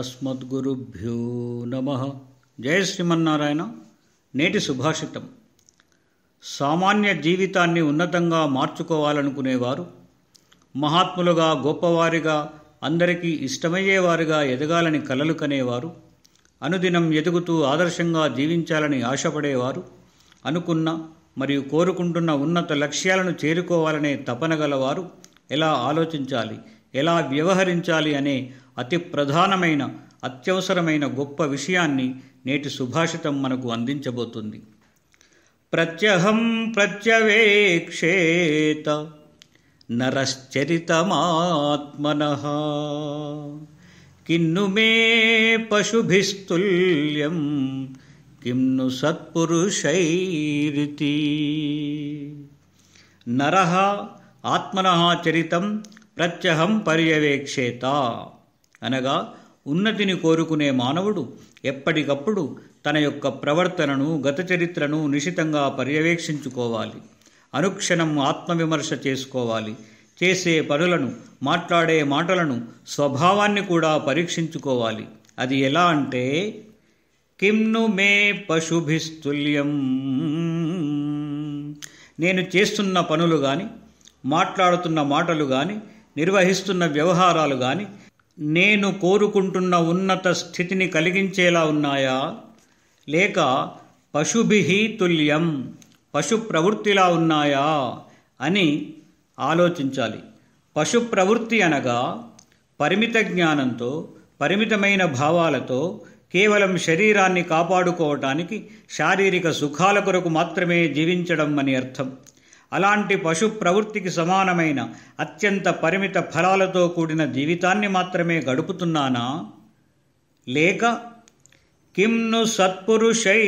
అస్మద్గురుభ్యో నమ జయ శ్రీమన్నారాయణ నేటి సుభాషితం సామాన్య జీవితాన్ని ఉన్నతంగా మార్చుకోవాలనుకునేవారు మహాత్ములుగా గొప్పవారిగా అందరికీ ఇష్టమయ్యేవారుగా ఎదగాలని కలలు కనేవారు అనుదినం ఎదుగుతూ ఆదర్శంగా జీవించాలని ఆశపడేవారు అనుకున్న మరియు కోరుకుంటున్న ఉన్నత లక్ష్యాలను చేరుకోవాలనే తపన గలవారు ఎలా ఆలోచించాలి ఎలా వ్యవహరించాలి అనే అతి ప్రధానమైన అత్యవసరమైన గొప్ప విషయాన్ని నేటి సుభాషితం మనకు అందించబోతుంది ప్రత్యహం ప్రత్యవేక్షేత నరశ్చరితమాత్మన కిన్ను మే పశుభిస్తుల్యం కిన్ను సత్పురుషైరితి నర ఆత్మన చరితం ప్రత్యహం పర్యవేక్షేత అనగా ఉన్నతిని కోరుకునే మానవుడు ఎప్పటికప్పుడు తన యొక్క ప్రవర్తనను గత చరిత్రను నిశితంగా పర్యవేక్షించుకోవాలి అనుక్షణం ఆత్మవిమర్శ చేసుకోవాలి చేసే పనులను మాట్లాడే మాటలను స్వభావాన్ని కూడా పరీక్షించుకోవాలి అది ఎలా అంటే కిమ్ను మే పశుభిస్తుల్యం నేను చేస్తున్న పనులు కానీ మాట్లాడుతున్న మాటలు కానీ నిర్వహిస్తున్న వ్యవహారాలు కానీ నేను కోరుకుంటున్న ఉన్నత స్థితిని కలిగించేలా ఉన్నాయా లేక పశుభిహీతుల్యం తుల్యం పశు ప్రవృత్తిలా ఉన్నాయా అని ఆలోచించాలి పశు ప్రవృత్తి అనగా పరిమిత జ్ఞానంతో పరిమితమైన భావాలతో కేవలం శరీరాన్ని కాపాడుకోవటానికి శారీరక సుఖాల కొరకు మాత్రమే జీవించడం అని అర్థం అలాంటి పశు ప్రవృత్తికి సమానమైన అత్యంత పరిమిత ఫలాలతో కూడిన జీవితాన్ని మాత్రమే గడుపుతున్నానా లేక కిమ్ను సత్పురుషై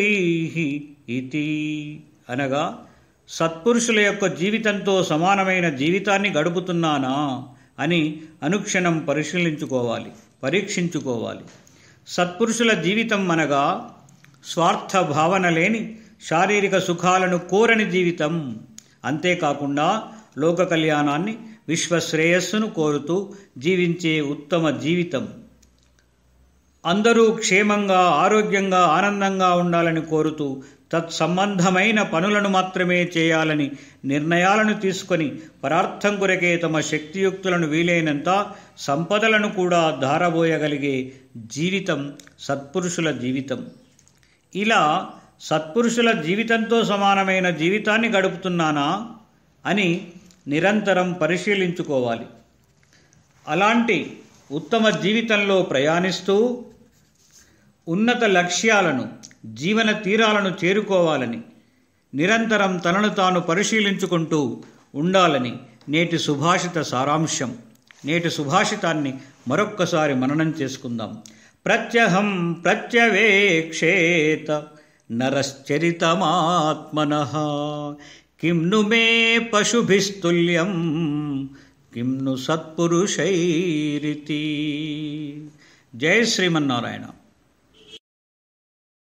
ఇది అనగా సత్పురుషుల యొక్క జీవితంతో సమానమైన జీవితాన్ని గడుపుతున్నానా అని అనుక్షణం పరిశీలించుకోవాలి పరీక్షించుకోవాలి సత్పురుషుల జీవితం అనగా స్వార్థ భావన లేని శారీరక సుఖాలను కోరని జీవితం అంతేకాకుండా లోక కళ్యాణాన్ని విశ్వశ్రేయస్సును కోరుతూ జీవించే ఉత్తమ జీవితం అందరూ క్షేమంగా ఆరోగ్యంగా ఆనందంగా ఉండాలని కోరుతూ తత్సంబంధమైన పనులను మాత్రమే చేయాలని నిర్ణయాలను తీసుకొని పరార్థం కొరకే తమ శక్తియుక్తులను వీలైనంత సంపదలను కూడా ధారబోయగలిగే జీవితం సత్పురుషుల జీవితం ఇలా సత్పురుషుల జీవితంతో సమానమైన జీవితాన్ని గడుపుతున్నానా అని నిరంతరం పరిశీలించుకోవాలి అలాంటి ఉత్తమ జీవితంలో ప్రయాణిస్తూ ఉన్నత లక్ష్యాలను జీవన తీరాలను చేరుకోవాలని నిరంతరం తనను తాను పరిశీలించుకుంటూ ఉండాలని నేటి సుభాషిత సారాంశం నేటి సుభాషితాన్ని మరొక్కసారి మననం చేసుకుందాం ప్రత్యహం ప్రత్యవేక్షేత नरश्चरितमात्मनः किं नु मे पशुभिस्तुल्यं किं नु सत्पुरुषैरिति जय श्रीमन्नारायण